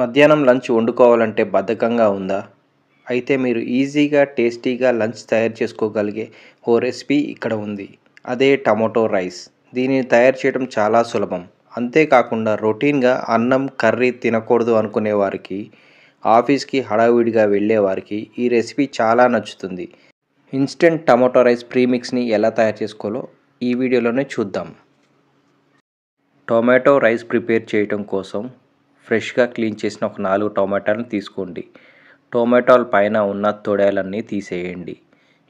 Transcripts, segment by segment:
మధ్యాహ్నం లంచ్ వండుకోవాలంటే బద్ధకంగా ఉందా అయితే మీరు ఈజీగా టేస్టీగా లంచ్ తయారు చేసుకోగలిగే ఓ రెసిపీ ఇక్కడ ఉంది అదే టమాటో రైస్ దీనిని తయారు చేయడం చాలా సులభం అంతేకాకుండా రొటీన్గా అన్నం కర్రీ తినకూడదు అనుకునే వారికి ఆఫీస్కి హడావిడిగా వెళ్ళే వారికి ఈ రెసిపీ చాలా నచ్చుతుంది ఇన్స్టెంట్ టమాటో రైస్ ప్రీమిక్స్ని ఎలా తయారు చేసుకోవాలో ఈ వీడియోలోనే చూద్దాం టొమాటో రైస్ ప్రిపేర్ చేయటం కోసం ఫ్రెష్గా క్లీన్ చేసిన ఒక నాలుగు టొమాటోలను తీసుకోండి టొమాటోల పైన ఉన్న తొడేలన్నీ తీసేయండి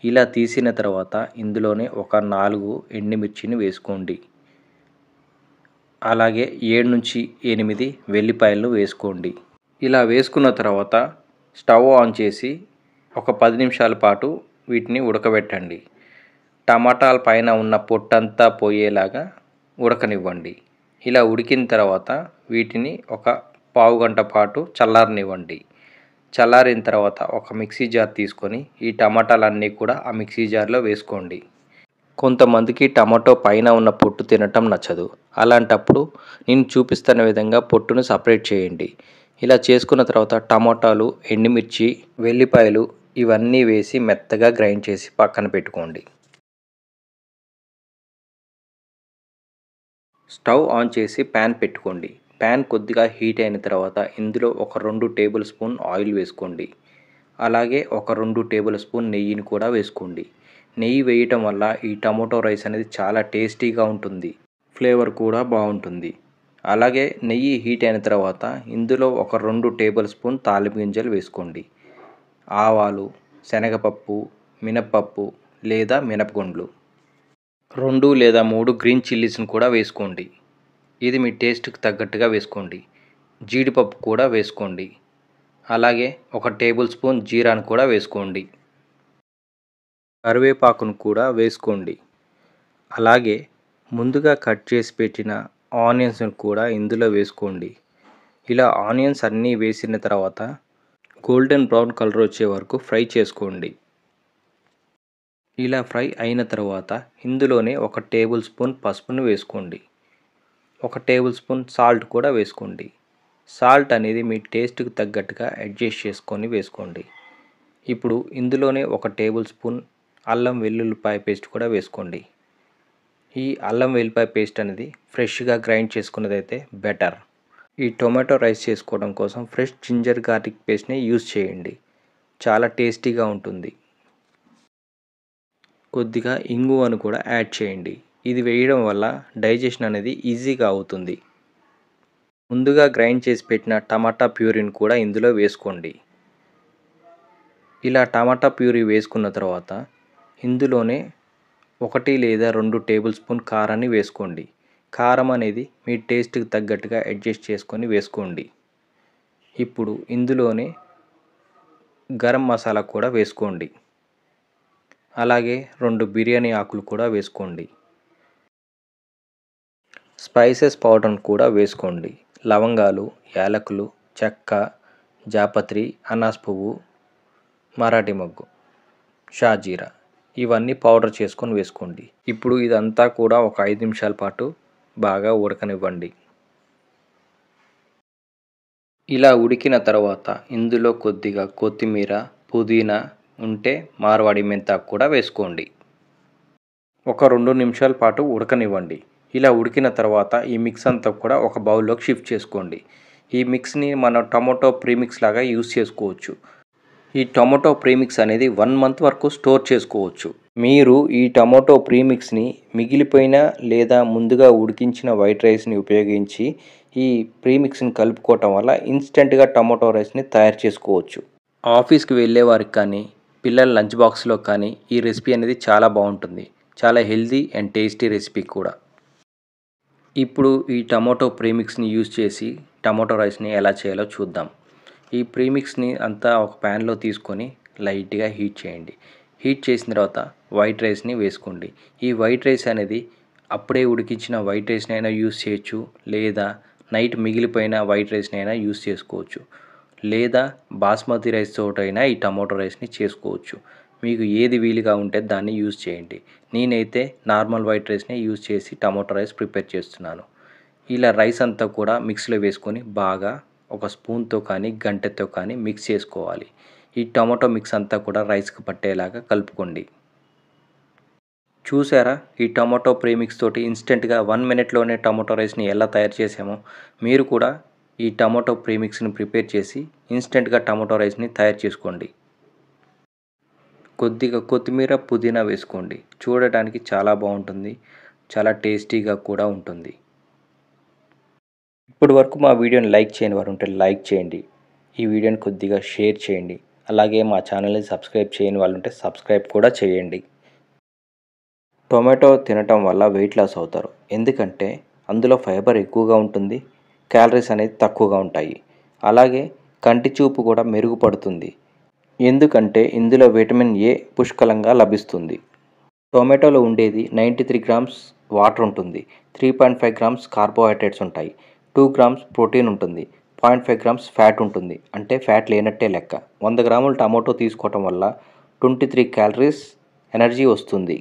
ఇలా తీసిన తర్వాత ఇందులోనే ఒక నాలుగు ఎండుమిర్చిని వేసుకోండి అలాగే ఏడు నుంచి ఎనిమిది వెల్లిపాయలను వేసుకోండి ఇలా వేసుకున్న తర్వాత స్టవ్ ఆన్ చేసి ఒక పది నిమిషాల పాటు వీటిని ఉడకబెట్టండి టమాటాల పైన ఉన్న పొట్టంతా పోయేలాగా ఉడకనివ్వండి ఇలా ఉడికిన తర్వాత వీటిని ఒక పావు గంట పాటు చల్లారనివ్వండి చల్లారిన తర్వాత ఒక మిక్సీ జార్ తీసుకొని ఈ టమాటాలన్నీ కూడా ఆ మిక్సీ జార్లో వేసుకోండి కొంతమందికి టమాటో పైన ఉన్న పొట్టు తినటం నచ్చదు అలాంటప్పుడు నేను చూపిస్తున్న విధంగా పొట్టును సపరేట్ చేయండి ఇలా చేసుకున్న తర్వాత టమాటాలు ఎండుమిర్చి వెల్లిపాయలు ఇవన్నీ వేసి మెత్తగా గ్రైండ్ చేసి పక్కన పెట్టుకోండి స్టవ్ ఆన్ చేసి ప్యాన్ పెట్టుకోండి ప్యాన్ కొద్దిగా హీట్ అయిన తర్వాత ఇందులో ఒక రెండు టేబుల్ స్పూన్ ఆయిల్ వేసుకోండి అలాగే ఒక రెండు టేబుల్ స్పూన్ నెయ్యిని కూడా వేసుకోండి నెయ్యి వేయటం వల్ల ఈ టమోటో రైస్ అనేది చాలా టేస్టీగా ఉంటుంది ఫ్లేవర్ కూడా బాగుంటుంది అలాగే నెయ్యి హీట్ అయిన తర్వాత ఇందులో ఒక రెండు టేబుల్ స్పూన్ తాలింపు గింజలు వేసుకోండి ఆవాలు శనగపప్పు మినప్పప్పు లేదా మినపగుండ్లు రెండు లేదా మూడు గ్రీన్ చిల్లీస్ని కూడా వేసుకోండి ఇది మీ టేస్ట్కి తగ్గట్టుగా వేసుకోండి జీడిపప్పు కూడా వేసుకోండి అలాగే ఒక టేబుల్ స్పూన్ జీరాను కూడా వేసుకోండి కరివేపాకును కూడా వేసుకోండి అలాగే ముందుగా కట్ చేసి పెట్టిన ఆనియన్స్ను కూడా ఇందులో వేసుకోండి ఇలా ఆనియన్స్ అన్నీ వేసిన తర్వాత గోల్డెన్ బ్రౌన్ కలర్ వచ్చే వరకు ఫ్రై చేసుకోండి ఇలా ఫ్రై అయిన తర్వాత ఇందులోనే ఒక టేబుల్ స్పూన్ పసుపును వేసుకోండి ఒక టేబుల్ స్పూన్ సాల్ట్ కూడా వేసుకోండి సాల్ట్ అనేది మీ టేస్ట్కి తగ్గట్టుగా అడ్జస్ట్ చేసుకొని వేసుకోండి ఇప్పుడు ఇందులోనే ఒక టేబుల్ స్పూన్ అల్లం వెల్లుల్లిపాయ పేస్ట్ కూడా వేసుకోండి ఈ అల్లం వెల్లిపాయ పేస్ట్ అనేది ఫ్రెష్గా గ్రైండ్ చేసుకున్నదైతే బెటర్ ఈ టొమాటో రైస్ చేసుకోవడం కోసం ఫ్రెష్ జింజర్ గార్లిక్ పేస్ట్ని యూజ్ చేయండి చాలా టేస్టీగా ఉంటుంది కొద్దిగా ఇంగువను కూడా యాడ్ చేయండి ఇది వేయడం వల్ల డైజెషన్ అనేది ఈజీగా అవుతుంది ముందుగా గ్రైండ్ చేసి పెట్టిన టమాటా ప్యూరిని కూడా ఇందులో వేసుకోండి ఇలా టమాటా ప్యూరీ వేసుకున్న తర్వాత ఇందులోనే ఒకటి లేదా రెండు టేబుల్ స్పూన్ కారాన్ని వేసుకోండి కారం అనేది మీ టేస్ట్కి తగ్గట్టుగా అడ్జస్ట్ చేసుకొని వేసుకోండి ఇప్పుడు ఇందులోనే గరం మసాలా కూడా వేసుకోండి అలాగే రెండు బిర్యానీ ఆకులు కూడా వేసుకోండి స్పైసెస్ పౌడర్ను కూడా వేసుకోండి లవంగాలు యాలకులు చెక్క జాపత్రి అనాస్ పువ్వు మరాఠీ మొగ్గు షాజీరా ఇవన్నీ పౌడర్ చేసుకొని వేసుకోండి ఇప్పుడు ఇదంతా కూడా ఒక ఐదు నిమిషాల పాటు బాగా ఉడకనివ్వండి ఇలా ఉడికిన తర్వాత ఇందులో కొద్దిగా కొత్తిమీర పుదీనా ఉంటే మార్వాడి మెంతాకు కూడా వేసుకోండి ఒక రెండు నిమిషాల పాటు ఉడకనివ్వండి ఇలా ఉడికిన తర్వాత ఈ మిక్స్ అంతా కూడా ఒక బౌల్లోకి షిఫ్ట్ చేసుకోండి ఈ మిక్స్ని మనం టొమాటో ప్రీమిక్స్ లాగా యూస్ చేసుకోవచ్చు ఈ టొమాటో ప్రీమిక్స్ అనేది వన్ మంత్ వరకు స్టోర్ చేసుకోవచ్చు మీరు ఈ టొమాటో ప్రీమిక్స్ని మిగిలిపోయిన లేదా ముందుగా ఉడికించిన వైట్ రైస్ని ఉపయోగించి ఈ ప్రీమిక్స్ని కలుపుకోవటం వల్ల ఇన్స్టెంట్గా టొమాటో రైస్ని తయారు చేసుకోవచ్చు ఆఫీస్కి వెళ్ళే వారికి కానీ పిల్లల లంచ్ బాక్స్లో కానీ ఈ రెసిపీ అనేది చాలా బాగుంటుంది చాలా హెల్దీ అండ్ టేస్టీ రెసిపీ కూడా ఇప్పుడు ఈ టమాటో ప్రీమిక్స్ని యూజ్ చేసి టమాటో రైస్ని ఎలా చేయాలో చూద్దాం ఈ ప్రీమిక్స్ని అంతా ఒక ప్యాన్లో తీసుకొని లైట్గా హీట్ చేయండి హీట్ చేసిన తర్వాత వైట్ రైస్ని వేసుకోండి ఈ వైట్ రైస్ అనేది అప్పుడే ఉడికించిన వైట్ రైస్ని అయినా యూజ్ చేయొచ్చు లేదా నైట్ మిగిలిపోయిన వైట్ రైస్ని అయినా యూజ్ చేసుకోవచ్చు లేదా బాస్మతి రైస్ తోటైనా ఈ టమాటో రైస్ని చేసుకోవచ్చు మీకు ఏది వీలుగా ఉంటే దాన్ని యూజ్ చేయండి నేనైతే నార్మల్ వైట్ రైస్ని యూజ్ చేసి టమాటో రైస్ ప్రిపేర్ చేస్తున్నాను ఇలా రైస్ అంతా కూడా మిక్సీలో వేసుకొని బాగా ఒక స్పూన్తో కానీ గంటెతో కానీ మిక్స్ చేసుకోవాలి ఈ టమాటో మిక్స్ అంతా కూడా రైస్కి పట్టేలాగా కలుపుకోండి చూసారా ఈ టమాటో ప్రీమిక్స్ తోటి ఇన్స్టెంట్గా వన్ మినిట్లోనే టమాటో రైస్ని ఎలా తయారు చేసామో మీరు కూడా ఈ టమాటో ప్రీమిక్స్ని ప్రిపేర్ చేసి ఇన్స్టెంట్గా టమాటో రైస్ని తయారు చేసుకోండి కొద్దిగా కొత్తిమీర పుదీనా వేసుకోండి చూడటానికి చాలా బాగుంటుంది చాలా టేస్టీగా కూడా ఉంటుంది ఇప్పటి వరకు మా వీడియోని లైక్ చేయని వారు ఉంటే లైక్ చేయండి ఈ వీడియోని కొద్దిగా షేర్ చేయండి అలాగే మా ఛానల్ని సబ్స్క్రైబ్ చేయని వాళ్ళు ఉంటే సబ్స్క్రైబ్ కూడా చేయండి టొమాటో తినటం వల్ల వెయిట్ లాస్ అవుతారు ఎందుకంటే అందులో ఫైబర్ ఎక్కువగా ఉంటుంది క్యాలరీస్ అనేది తక్కువగా ఉంటాయి అలాగే కంటి చూపు కూడా మెరుగుపడుతుంది ఎందుకంటే ఇందులో విటమిన్ ఏ పుష్కలంగా లభిస్తుంది టొమాటోలో ఉండేది నైంటీ త్రీ గ్రామ్స్ వాటర్ ఉంటుంది three point five grams carbohydrates ఉంటాయి టూ గ్రామ్స్ ప్రోటీన్ ఉంటుంది పాయింట్ ఫైవ్ గ్రామ్స్ ఫ్యాట్ ఉంటుంది అంటే ఫ్యాట్ లేనట్టే లెక్క వంద గ్రాముల టమాటో తీసుకోవటం వల్ల ట్వంటీ త్రీ క్యాలరీస్ ఎనర్జీ వస్తుంది